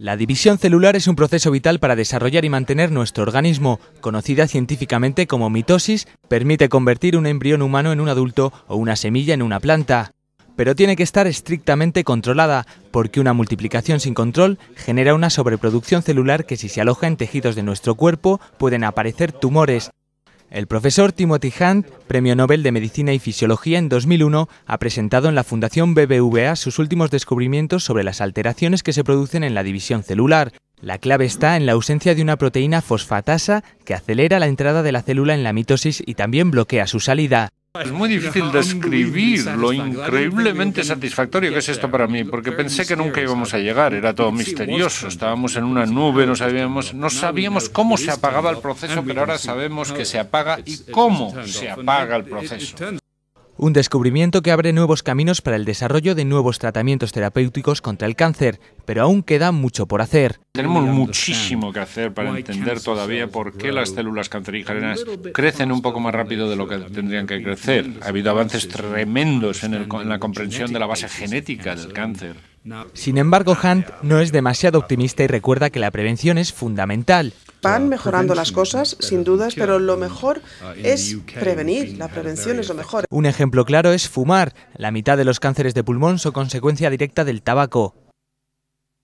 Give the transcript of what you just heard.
La división celular es un proceso vital para desarrollar y mantener nuestro organismo. Conocida científicamente como mitosis, permite convertir un embrión humano en un adulto o una semilla en una planta. Pero tiene que estar estrictamente controlada, porque una multiplicación sin control genera una sobreproducción celular que si se aloja en tejidos de nuestro cuerpo pueden aparecer tumores, el profesor Timothy Hunt, Premio Nobel de Medicina y Fisiología en 2001, ha presentado en la Fundación BBVA sus últimos descubrimientos sobre las alteraciones que se producen en la división celular. La clave está en la ausencia de una proteína fosfatasa que acelera la entrada de la célula en la mitosis y también bloquea su salida. Es muy difícil describir lo increíblemente satisfactorio que es esto para mí, porque pensé que nunca íbamos a llegar, era todo misterioso, estábamos en una nube, no sabíamos, no sabíamos cómo se apagaba el proceso, pero ahora sabemos que se apaga y cómo se apaga el proceso. Un descubrimiento que abre nuevos caminos para el desarrollo de nuevos tratamientos terapéuticos contra el cáncer, pero aún queda mucho por hacer. Tenemos muchísimo que hacer para entender todavía por qué las células cancerígenas crecen un poco más rápido de lo que tendrían que crecer. Ha habido avances tremendos en, la comprensión de la base genética del cáncer. Sin embargo, Hunt no es demasiado optimista y recuerda que la prevención es fundamental. Van mejorando las cosas, sin dudas, pero lo mejor uh, es prevenir. La prevención es lo mejor. Un ejemplo claro es fumar. La mitad de los cánceres de pulmón son consecuencia directa del tabaco.